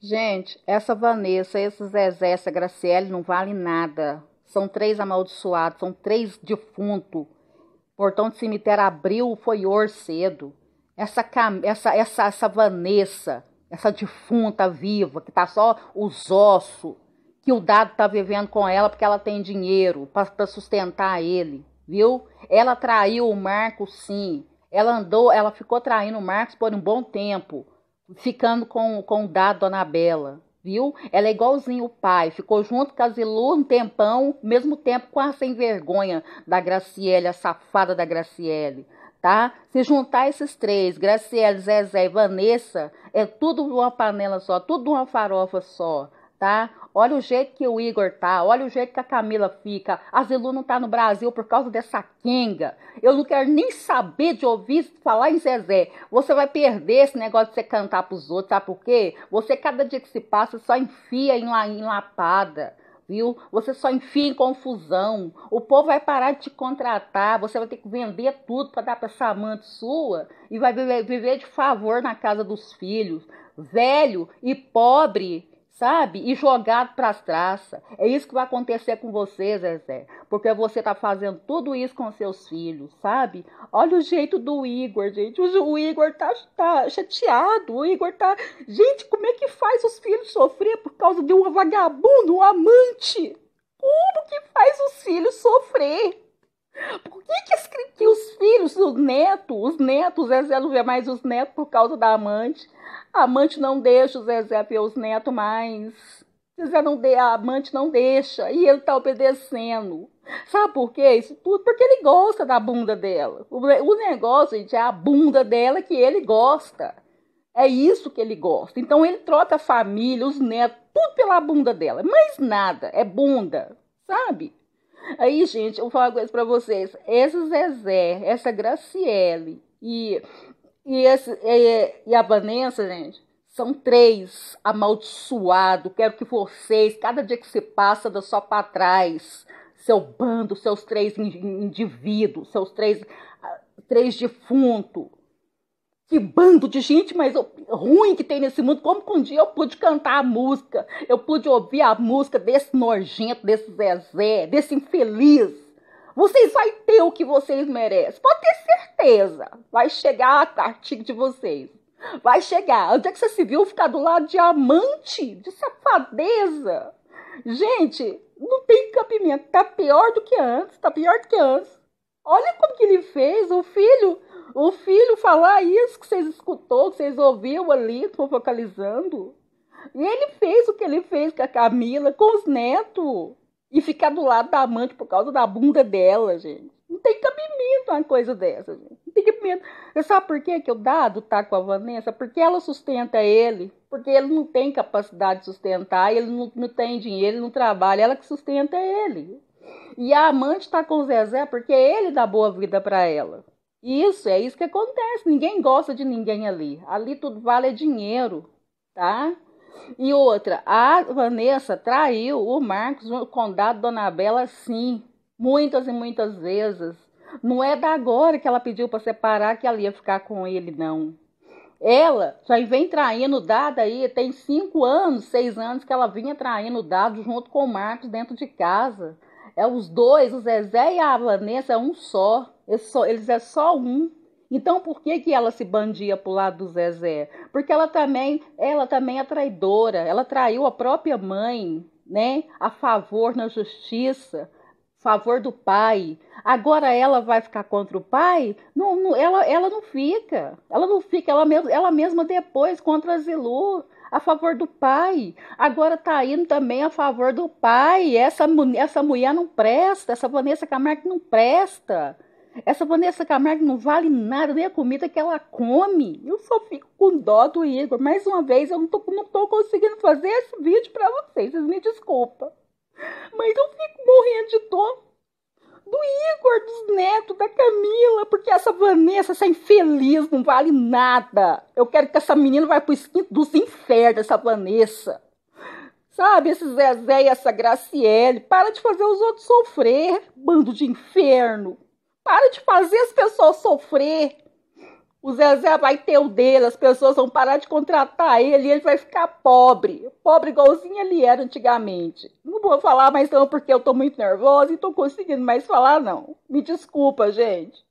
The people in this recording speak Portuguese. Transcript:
Gente, essa Vanessa, esses Zezé, essa Graciele não vale nada. São três amaldiçoados, são três defuntos. Portão de cemitério abriu, foi orcedo. cedo. Essa, essa, essa, essa Vanessa, essa defunta viva, que tá só os ossos, que o dado tá vivendo com ela porque ela tem dinheiro para sustentar ele, viu? Ela traiu o Marcos, sim. Ela andou, ela ficou traindo o Marcos por um bom tempo ficando com, com o dado Anabela, viu? Ela é igualzinho o pai, ficou junto com a Zilu um tempão, mesmo tempo com a sem vergonha da Graciele, a safada da Graciele, tá? Se juntar esses três, Graciele, Zezé e Vanessa, é tudo uma panela só, tudo uma farofa só tá? Olha o jeito que o Igor tá, olha o jeito que a Camila fica. A Zilu não tá no Brasil por causa dessa quenga. Eu não quero nem saber de ouvir falar em Zezé. Você vai perder esse negócio de você cantar pros outros, sabe por quê? Você, cada dia que se passa, só enfia em, em lapada viu? Você só enfia em confusão. O povo vai parar de te contratar. Você vai ter que vender tudo para dar para essa amante sua e vai viver, viver de favor na casa dos filhos. Velho e pobre sabe? E jogado para as traças. É isso que vai acontecer com você, Zezé. Porque você tá fazendo tudo isso com seus filhos, sabe? Olha o jeito do Igor, gente. O Igor tá, tá chateado. O Igor tá. Gente, como é que faz os filhos sofrer por causa de um vagabundo, um amante? Como que faz os filhos sofrer? Por que, que os filhos, os netos, os netos, o Zezé não vê mais os netos por causa da amante. A amante não deixa o Zezé ver os netos mais. Zezé não de, a amante não deixa e ele tá obedecendo. Sabe por quê? Isso tudo porque ele gosta da bunda dela. O, o negócio, gente, é a bunda dela que ele gosta. É isso que ele gosta. Então ele troca a família, os netos, tudo pela bunda dela. Mais nada, é bunda, sabe? Aí, gente, eu vou falar uma coisa pra vocês. Esse Zezé, essa Graciele e, e, esse, e, e a Vanessa, gente, são três amaldiçoados. Quero que vocês, cada dia que se passa, dê só para trás. Seu bando, seus três indivíduos, seus três, ah, três defuntos que bando de gente mais ruim que tem nesse mundo. Como que um dia eu pude cantar a música, eu pude ouvir a música desse nojento, desse Zezé, desse infeliz. Vocês vão ter o que vocês merecem. Pode ter certeza. Vai chegar a artigo de vocês. Vai chegar. Onde é que você se viu ficar do lado de amante? De safadeza? Gente, não tem cabimento. Tá pior do que antes. Tá pior do que antes. Olha como que ele fez. O filho o filho falar isso que vocês escutou, que vocês ouviram ali, tô vocalizando. E ele fez o que ele fez com a Camila, com os netos. E ficar do lado da amante por causa da bunda dela, gente. Não tem cabimento uma coisa dessa, gente. Não tem cabimento. Eu sabe por que o Dado tá com a Vanessa? Porque ela sustenta ele. Porque ele não tem capacidade de sustentar, ele não, não tem dinheiro, ele não trabalha. Ela que sustenta ele. E a amante tá com o Zezé porque ele dá boa vida para ela. Isso, é isso que acontece. Ninguém gosta de ninguém ali. Ali tudo vale dinheiro, tá? E outra, a Vanessa traiu o Marcos o condado Dona Bela, sim, muitas e muitas vezes. Não é da agora que ela pediu para separar que ela ia ficar com ele, não. Ela já vem traindo o dado aí, tem cinco anos, seis anos que ela vinha traindo o dado junto com o Marcos dentro de casa. É os dois, o Zezé e a Vanessa, é um só só, eles é só um. Então por que que ela se bandia pro lado do Zezé? Porque ela também, ela também é traidora. Ela traiu a própria mãe, né? A favor na justiça, favor do pai. Agora ela vai ficar contra o pai? Não, não ela, ela não fica. Ela não fica. Ela, ela mesma depois contra a Zilu a favor do pai. Agora tá indo também a favor do pai. Essa, essa mulher não presta, essa Vanessa Camargo não presta. Essa Vanessa Camargo não vale nada, nem a comida que ela come. Eu só fico com dó do Igor. Mais uma vez, eu não tô, não tô conseguindo fazer esse vídeo para vocês. Vocês me desculpa. Mas eu fico morrendo de dor do Igor, dos netos, da Camila, porque essa Vanessa, essa infeliz, não vale nada. Eu quero que essa menina vá pro esquinto dos infernos, essa Vanessa. Sabe, esse Zezé e essa Graciele, para de fazer os outros sofrer, bando de inferno. Para de fazer as pessoas sofrer. O Zezé vai ter o dele, as pessoas vão parar de contratar ele e ele vai ficar pobre. Pobre igualzinho ele era antigamente. Não vou falar mais não porque eu tô muito nervosa e tô conseguindo mais falar não. Me desculpa, gente.